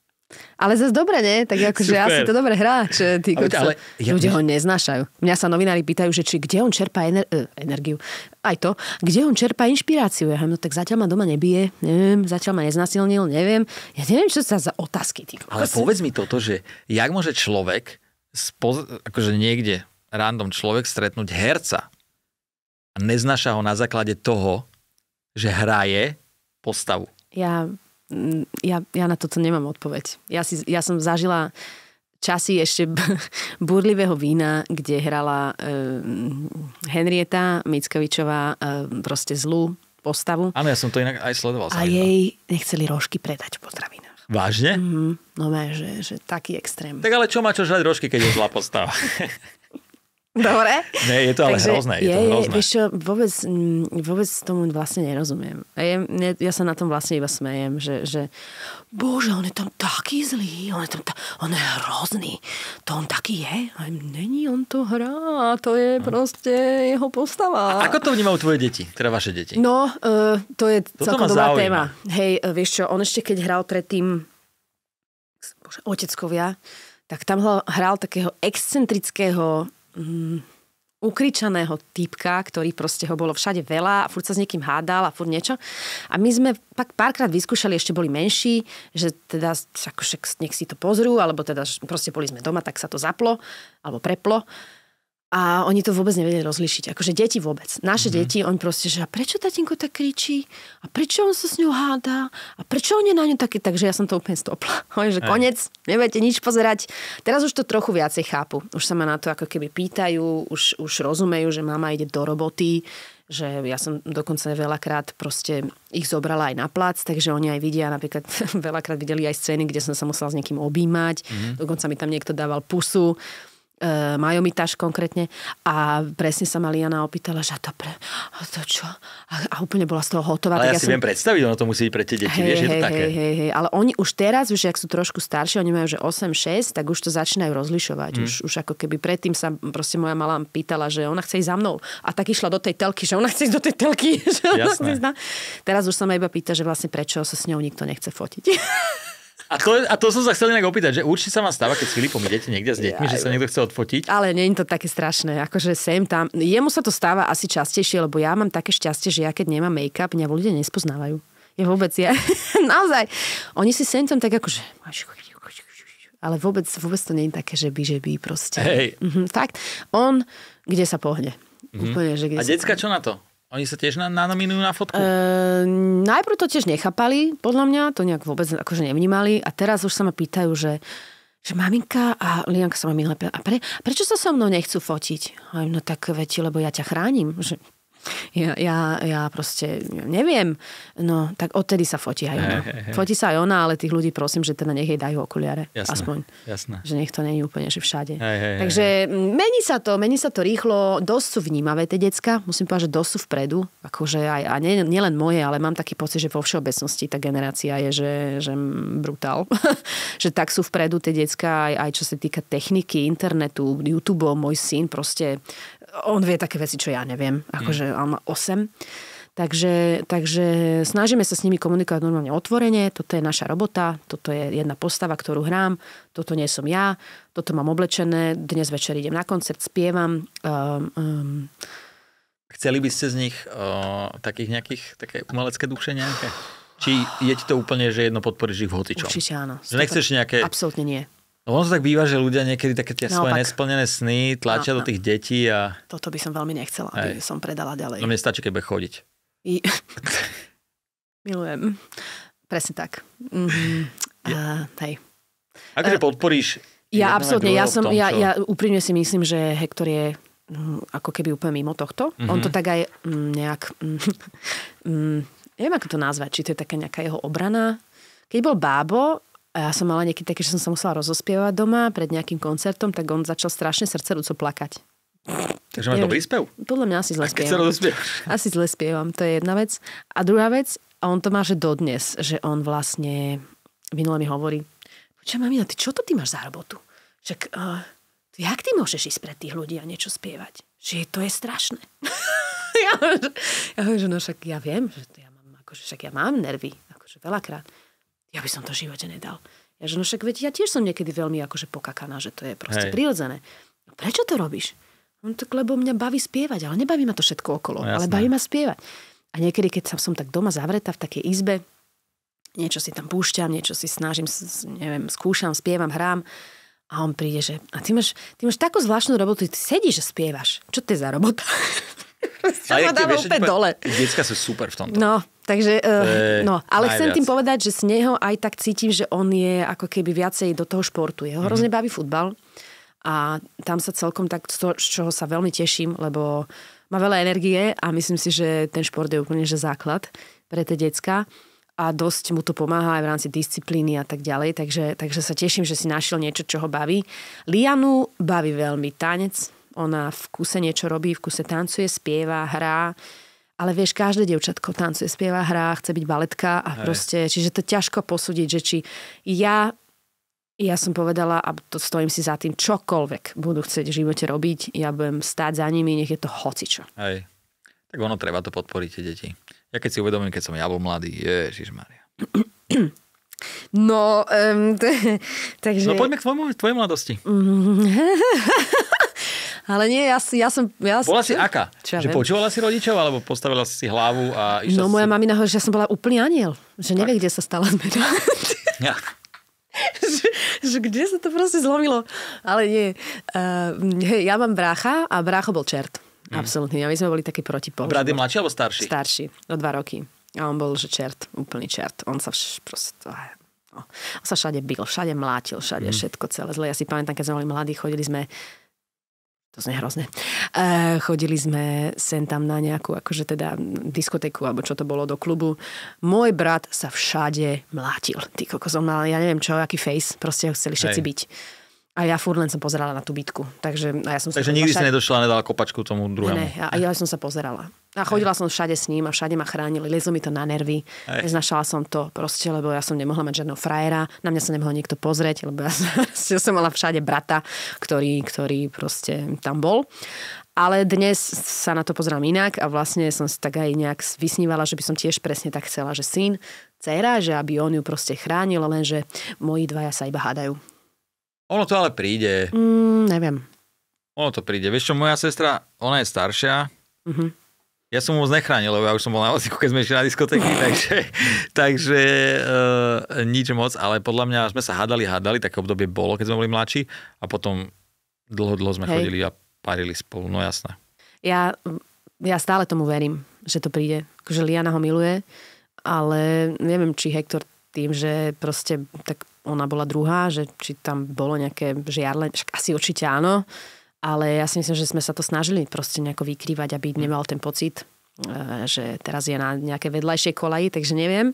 Ale zase dobre, nie? Tak akože asi to dobre hrá, že tí ale, ale, ja, ľudia ja... ho neznášajú. Mňa sa novinári pýtajú, že či kde on čerpa ener- e, energiu. Aj to, kde on čerpá inšpiráciu. Ja no tak zatiaľ ma doma nebije, neviem, zatiaľ ma neznasilnil, neviem. Ja neviem, čo sa za otázky. Tí ale povedz mi toto, že jak môže človek spoz- akože niekde random človek stretnúť herca a neznáša ho na základe toho, že hraje postavu. Ja Mm, ja, ja na toto nemám odpoveď. Ja, si, ja som zažila časy ešte burlivého vína, kde hrala e, ehm, Henrieta Mickovičová e, proste zlú postavu. Áno, ja som to inak aj sledoval. A jej nechceli rožky predať v potravinách. Vážne? Mm, no že, že taký extrém. Tak ale čo má čo žrať rožky, keď je zlá postava? Dobre? Nie, je to ale Takže hrozné. Je, je to hrozné. Je, Vieš vôbec, mm, vôbec tomu vlastne nerozumiem. Ja, ja sa na tom vlastne iba smejem, že, že bože, on je tam taký zlý, on je tam ta, on je hrozný. To on taký je? A není, on to hrá, to je hmm. proste jeho postava. A ako to vnímajú tvoje deti, teda vaše deti? No, uh, to je Toto celkom dobrá zaujíma. téma. Hej, uh, vieš čo, on ešte keď hral predtým bože, oteckovia, tak tam hral takého excentrického mm, ukričaného typka, ktorý proste ho bolo všade veľa a furt sa s niekým hádal a furt niečo. A my sme pak párkrát vyskúšali, ešte boli menší, že teda však nech si to pozrú, alebo teda proste boli sme doma, tak sa to zaplo alebo preplo. A oni to vôbec nevedeli rozlišiť. Akože deti vôbec. Naše mm-hmm. deti, oni proste, že a prečo tatinko tak kričí? A prečo on sa s ňou háda, A prečo on je na ňu taký? Takže ja som to úplne stopla. Oni, že konec, neviete nič pozerať. Teraz už to trochu viacej chápu. Už sa ma na to ako keby pýtajú, už, už rozumejú, že mama ide do roboty, že ja som dokonca veľakrát proste ich zobrala aj na plac, takže oni aj vidia, napríklad veľakrát videli aj scény, kde som sa musela s niekým objímať, mm-hmm. dokonca mi tam niekto dával pusu E, Majo Mitáš konkrétne. A presne sa ma Liana opýtala, že to, pre, a to čo? A, a úplne bola z toho hotová. Ale ja, ja si som... viem predstaviť, ono to musí byť pre tie deti, hey, vieš, hey, je to hej, také. Hey, hey. Ale oni už teraz, už ak sú trošku staršie, oni majú že 8-6, tak už to začínajú rozlišovať. Hmm. Už, už ako keby predtým sa proste moja malá pýtala, že ona chce ísť za mnou. A tak išla do tej telky, že ona chce ísť do tej telky. Že ona chce ísť na... Teraz už sa ma iba pýta, že vlastne prečo sa s ňou nikto nechce fotiť. A to, a to som sa chcel inak opýtať, že určite sa vám stáva, keď s Filipom idete niekde s deťmi, ja, že sa niekto chce odfotiť. Ale nie je to také strašné, akože sem tam. Jemu sa to stáva asi častejšie, lebo ja mám také šťastie, že ja keď nemám make-up, mňa ľudia nespoznávajú. Je vôbec ja. Naozaj. Oni si sem tam tak akože ale vôbec, vôbec to nie je také, že by, že by proste. Hej. Mhm, fakt. On, kde sa pohne. Mhm. Úplne, že kde a decka čo na to? Oni sa tiež nanominujú na fotku? E, najprv to tiež nechápali, podľa mňa, to nejak vôbec akože nevnímali a teraz už sa ma pýtajú, že že maminka a Lianka sa ma minula, a pre, prečo sa so mnou nechcú fotiť? A no tak veď, lebo ja ťa chránim. Že, ja, ja, ja proste neviem. No, tak odtedy sa fotí aj ona. He, he, he. Fotí sa aj ona, ale tých ľudí prosím, že teda nech jej dajú okuliare. Jasné, aspoň. Jasné. Že nech to není úplne, že všade. He, he, Takže he. mení sa to, mení sa to rýchlo. Dosť sú vnímavé tie decka. Musím povedať, že dosť sú vpredu. Akože aj, a nielen nie, moje, ale mám taký pocit, že vo všeobecnosti tá generácia je, že, že brutál. že tak sú vpredu tie decka aj, aj čo sa týka techniky, internetu, YouTube. Môj syn proste on vie také veci, čo ja neviem. Akože mm. on má 8. Takže, takže snažíme sa s nimi komunikovať normálne otvorene, toto je naša robota, toto je jedna postava, ktorú hrám, toto nie som ja, toto mám oblečené, dnes večer idem na koncert, spievam. Um, um. Chceli by ste z nich uh, takých nejakých, také umelecké duše nejaké? Či je ti to úplne, že jedno podporíš ich v hocičom? Určite áno. Že nechceš nejaké... Absolutne nie. No, ono to tak býva, že ľudia niekedy také tie no, svoje nesplnené sny tlačia no, do no. tých no. detí a... Toto by som veľmi nechcela, aby Aj. som predala ďalej. No mne stačí, keď bude chodiť. I... Milujem. Presne tak. Mm-hmm. Ja. Uh, hej. Akože uh, podporíš... Ja absolútne, ja som, tom, ja, čo... ja úprimne si myslím, že Hektor je mm, ako keby úplne mimo tohto. Mm-hmm. On to tak aj mm, nejak... Mm, mm, neviem, ako to nazvať, či to je taká nejaká jeho obrana. Keď bol bábo, a ja som mala niekedy také, že som sa musela rozospievať doma pred nejakým koncertom, tak on začal strašne srdcerúco plakať. Takže máš dobrý spev? Podľa mňa asi zle spievam. Asi zle spievam, to je jedna vec. A druhá vec, a on to má, že dodnes, že on vlastne minule mi hovorí, čo mamina, ty čo to ty máš za robotu? Však, uh, jak ty môžeš ísť pred tých ľudí a niečo spievať? Že to je strašné. ja, ja, že no však ja viem, že ja mám, akože však ja mám nervy, akože veľakrát ja by som to v živote nedal. Ja že no však veď, ja tiež som niekedy veľmi akože pokakaná, že to je proste Hej. prirodzené. No prečo to robíš? No tak lebo mňa baví spievať, ale nebaví ma to všetko okolo, no, ale baví ma spievať. A niekedy, keď som tak doma zavretá v takej izbe, niečo si tam púšťam, niečo si snažím, neviem, skúšam, spievam, hrám, a on príde, že a ty máš, ty máš takú zvláštnu robotu, ty sedíš a spievaš. Čo to je za robota? Čo ja dáva úplne dole. Detská sú super v tomto. No, Takže, uh, no, ale chcem chcem tým povedať, že z neho aj tak cítim, že on je ako keby viacej do toho športu. Jeho mm-hmm. hrozne mhm. baví futbal a tam sa celkom tak, z čoho sa veľmi teším, lebo má veľa energie a myslím si, že ten šport je úplne že základ pre tie decka a dosť mu to pomáha aj v rámci disciplíny a tak ďalej, takže, takže sa teším, že si našiel niečo, čo ho baví. Lianu baví veľmi tanec, ona v kuse niečo robí, v kuse tancuje, spieva, hrá, ale vieš, každé devčatko tancuje, spieva, hrá, chce byť baletka a Hej. proste, čiže to ťažko posúdiť, že či ja, ja som povedala a to stojím si za tým, čokoľvek budú chcieť v živote robiť, ja budem stáť za nimi, nech je to hocičo. Hej. Tak ono treba to podporiť, tie deti. Ja keď si uvedomím, keď som ja bol mladý, ježišmaria. No, um, t- takže... No poďme k tvojmu, tvojej mladosti. Ale nie, ja, ja som... Ja bola si aká? Čo ja že viem. počúvala si rodičov, alebo postavila si hlavu a išla No moja si... mamina hovorí, že som bola úplný aniel. Že nevie, kde sa stala zmena. Ja. že, že kde sa to proste zlomilo. Ale nie. Uh, hej, ja mám brácha a brácho bol čert. Mm. Absolutne. A my sme boli takí protipol. Brat je mladší alebo starší? Starší. O dva roky. A on bol, že čert. Úplný čert. On sa vš, proste... No. On sa všade bil, všade mlátil, všade mm. všetko celé zle. Ja si pamätám, keď sme boli mladí, chodili sme to znie hrozne. E, chodili sme sem tam na nejakú, akože teda diskotéku, alebo čo to bolo, do klubu. Môj brat sa všade mlátil. Ty kokos, mal, ja neviem čo, aký face, proste ho chceli všetci Hej. byť. A ja furt len som pozerala na tú bytku. Takže, a ja som Takže nikdy si nedošla a nedala kopačku tomu druhému. Ne, a ja som sa pozerala. A chodila som všade s ním a všade ma chránili, lezo mi to na nervy. Aj. Neznašala som to proste, lebo ja som nemohla mať žiadneho frajera, na mňa sa nemohol nikto pozrieť, lebo ja som, som mala všade brata, ktorý, ktorý proste tam bol. Ale dnes sa na to pozerám inak a vlastne som si tak aj nejak vysnívala, že by som tiež presne tak chcela, že syn, dcera, že aby on ju proste chránil, lenže moji dvaja sa iba hádajú. Ono to ale príde. Mm, neviem. Ono to príde. Vieš čo, moja sestra, ona je staršia, mm-hmm ja som moc nechránil, lebo ja už som bol na vozíku, keď sme išli na diskotéky, takže, takže e, nič moc, ale podľa mňa sme sa hádali, hádali, také obdobie bolo, keď sme boli mladší a potom dlho, dlho sme Hej. chodili a parili spolu, no jasné. Ja, ja stále tomu verím, že to príde, že Liana ho miluje, ale neviem, či Hektor tým, že proste tak ona bola druhá, že či tam bolo nejaké žiarle, asi určite áno, ale ja si myslím, že sme sa to snažili proste nejako vykrývať, aby hm. nemal ten pocit, e, že teraz je na nejaké vedľajšej kolaji, takže neviem.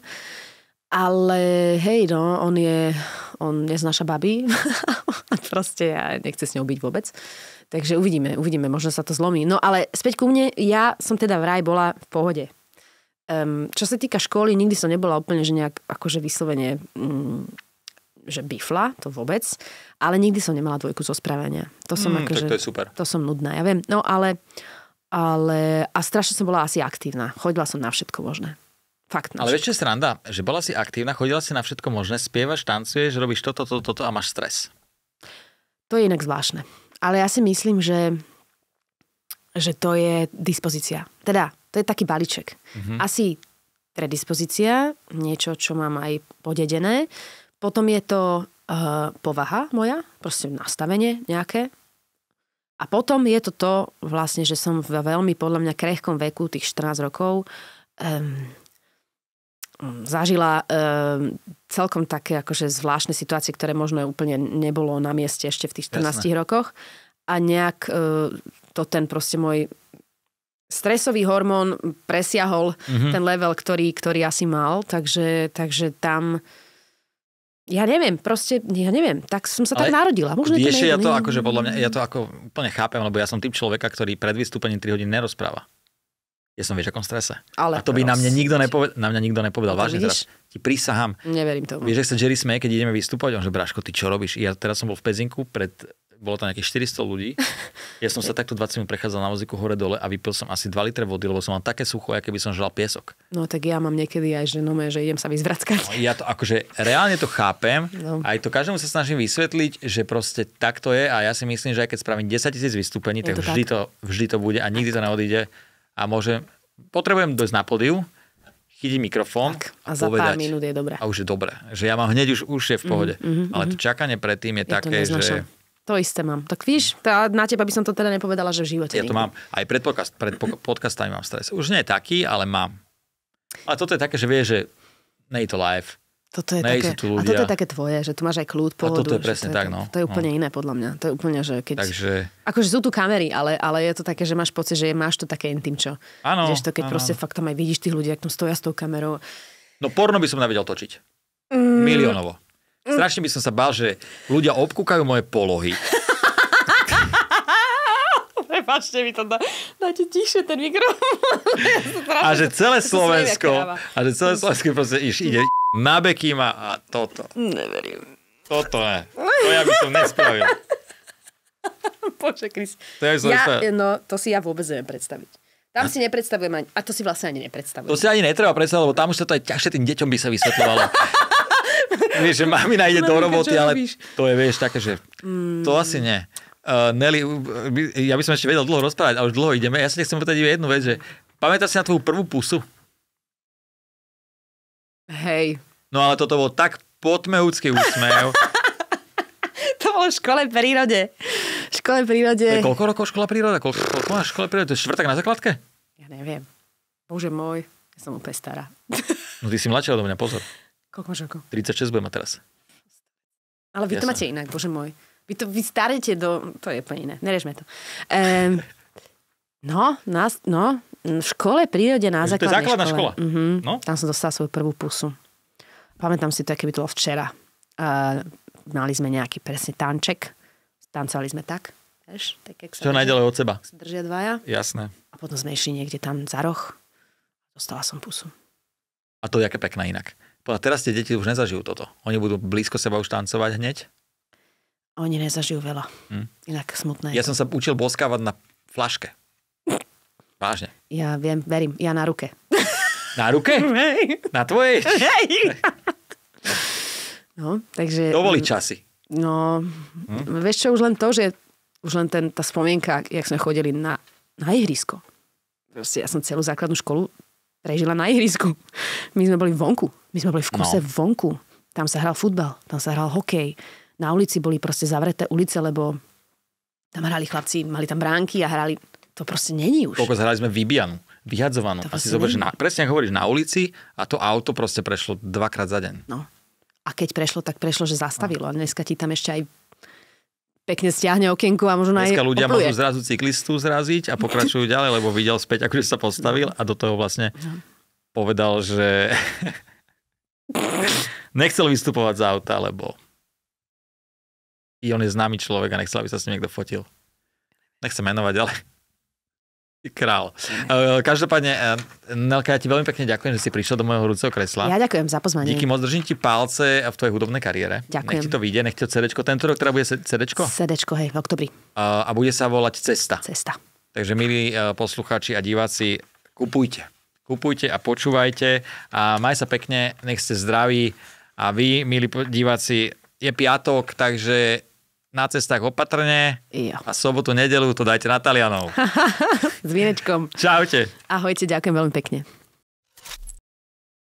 Ale hej, no, on je, on naša babi. proste ja nechce s ňou byť vôbec. Takže uvidíme, uvidíme, možno sa to zlomí. No ale späť ku mne, ja som teda vraj bola v pohode. Um, čo sa týka školy, nikdy som nebola úplne, že nejak akože vyslovene um, že bifla, to vôbec, ale nikdy som nemala dvojku zo správania. To som mm, akože, to je super. To som nudná, ja viem. No ale, ale a strašne som bola asi aktívna. Chodila som na všetko možné. Fakt. Na ale vieš, čo je sranda? Že bola si aktívna, chodila si na všetko možné, spievaš, tancuješ, robíš toto, toto, toto a máš stres. To je inak zvláštne. Ale ja si myslím, že, že to je dispozícia. Teda, to je taký balíček. Mm-hmm. Asi predispozícia, niečo, čo mám aj podedené, potom je to uh, povaha moja, proste nastavenie nejaké. A potom je to to vlastne, že som v veľmi podľa mňa krehkom veku, tých 14 rokov, um, zažila um, celkom také akože zvláštne situácie, ktoré možno úplne nebolo na mieste ešte v tých 14 Jasne. rokoch. A nejak uh, to ten proste môj stresový hormón presiahol mm-hmm. ten level, ktorý, ktorý asi mal. Takže, takže tam ja neviem, proste, ja neviem, tak som sa Ale tak narodila. Možno vieš, to ne, ja to akože podľa mňa, ja to ako úplne chápem, lebo ja som typ človeka, ktorý pred vystúpením 3 hodín nerozpráva. Ja som vieš, akom strese. Ale a to by na mňa nikto, nepoved- na mňa nikto nepovedal. No Vážne teraz. Ti prísahám. Neverím tomu. Vieš, že sa Jerry smeje, keď ideme vystúpať, on že Braško, ty čo robíš? Ja teraz som bol v Pezinku pred bolo tam nejakých 400 ľudí. Ja som sa takto 20 minút prechádzal na voziku hore-dole a vypil som asi 2 litre vody, lebo som mal také sucho, aké by som žral piesok. No tak ja mám niekedy aj že no, že idem sa vyzvrackať. No, ja to akože reálne to chápem, no. aj to každému sa snažím vysvetliť, že proste takto je a ja si myslím, že aj keď spravím 10 tisíc vystúpení, tak, to vždy, tak. To, vždy to bude a nikdy to neodíde a môžem, potrebujem dojsť na podiu, chytí mikrofón tak, a, a za povedať, pár minút je dobré. A už je dobré. Že ja mám hneď už, už je v pohode. mm mm Ale to mhm. čakanie predtým je, je také, že to isté mám. Tak víš, tá, na teba by som to teda nepovedala, že v živote. Ja to mám. Aj pred, podcast, pred podcastami mám stres. Už nie taký, ale mám. A toto je také, že vieš, že nie je to live. Toto je také, tu ľudia. a toto je také tvoje, že tu máš aj kľúd, pohodu. A toto je presne to tak, je, no. To je úplne no. iné podľa mňa. To je úplne, že keď... Takže... Akože sú tu kamery, ale, ale je to také, že máš pocit, že máš to také intim, čo... Áno. Ideš to, keď ano. proste fakt tam aj vidíš tých ľudí, ak tam stoja s tou kamerou. No porno by som nevedel točiť. Mm. Miliónovo. Mm. Strašne by som sa bál, že ľudia obkúkajú moje polohy. Prepačte mi to, dá, dáte tichšie ten mikrofón. a že celé Slovensko, a že celé Slovensko proste iš, mm. ide na bekýma a toto. Neverím. Toto ne. To ja by som nespravil. Bože, Chris. To ja, som ja, no, to si ja vôbec neviem predstaviť. Tam si nepredstavujem ani, a to si vlastne ani nepredstavujem. To si ani netreba predstavovať, lebo tam už sa to aj ťažšie tým deťom by sa vysvetľovalo. vieš, že mamina ide do roboty, ale robíš? to je, vieš, také, že mm. to asi nie. Uh, Nelly, ja by som ešte vedel dlho rozprávať, ale už dlho ideme. Ja si nechcem povedať iba jednu vec, že pamätáš si na tvoju prvú pusu? Hej. No ale toto bol tak potmeúcky úsmev. to bolo v škole v prírode. V škole v prírode. Je koľko rokov škola príroda? Koľko, koľko máš škole prírode? To je štvrtak na základke? Ja neviem. Bože môj, ja som úplne stará. no ty si mladšia odo mňa, pozor. Koľko máš rokov? 36 budem mať teraz. Ale vy ja to som. máte inak, bože môj. Vy to vy starete do... To je úplne iné. Nerežme to. Ehm, no, na no, v škole, prírode, na základnej To je základná škole. škola. Mm-hmm. No? Tam som dostala svoju prvú pusu. Pamätám si to, aké by to bolo včera. Ehm, mali sme nejaký presne tanček. Tancovali sme tak. Vieš, tak sa Čo najďalej od seba. Sa držia dvaja. Jasné. A potom sme išli niekde tam za roh. Dostala som pusu. A to je aké pekné inak. A teraz tie deti už nezažijú toto. Oni budú blízko seba už tancovať hneď? Oni nezažijú veľa. Hm? Inak smutné. Ja som sa učil boskávať na flaške. Vážne. Ja viem, verím. Ja na ruke. Na ruke? Hey. Na tvojej? Hey. No, takže... To boli časy. No, hm? vieš čo, už len to, že už len ten, tá spomienka, jak sme chodili na, na ihrisko. Proste ja som celú základnú školu prežila na ihrisku. My sme boli vonku. My sme boli v kuse no. vonku. Tam sa hral futbal, tam sa hral hokej. Na ulici boli proste zavreté ulice, lebo tam hrali chlapci, mali tam bránky a hrali. To proste není už. Koľko hrali sme vybijanú, vyhadzovanú. To a si zoberieš, na, presne hovoríš, na ulici a to auto proste prešlo dvakrát za deň. No. A keď prešlo, tak prešlo, že zastavilo. No. A dneska ti tam ešte aj pekne stiahne okienku a možno aj ľudia opluje. môžu zrazu cyklistu zraziť a pokračujú ďalej, lebo videl späť, akože sa postavil a do toho vlastne no. povedal, že nechcel vystupovať z auta, lebo i on je známy človek a nechcel, aby sa s ním niekto fotil. Nechcem menovať, ale král. E, každopádne, e, Nelka, ja ti veľmi pekne ďakujem, že si prišiel do môjho hrúceho kresla. Ja ďakujem za pozvanie. Díky moc, držím ti palce v tvojej hudobnej kariére. Ďakujem. Nech ti to vyjde, nech ti to CDčko. Tento rok teda bude CDčko? CDčko, hej, v oktobri. A bude sa volať Cesta. Cesta. Takže milí e, poslucháči a diváci, kupujte kupujte a počúvajte a maj sa pekne, nech ste zdraví a vy, milí diváci, je piatok, takže na cestách opatrne jo. a sobotu, nedelu to dajte na Talianov. S vinečkom. Čaute. Ahojte, ďakujem veľmi pekne.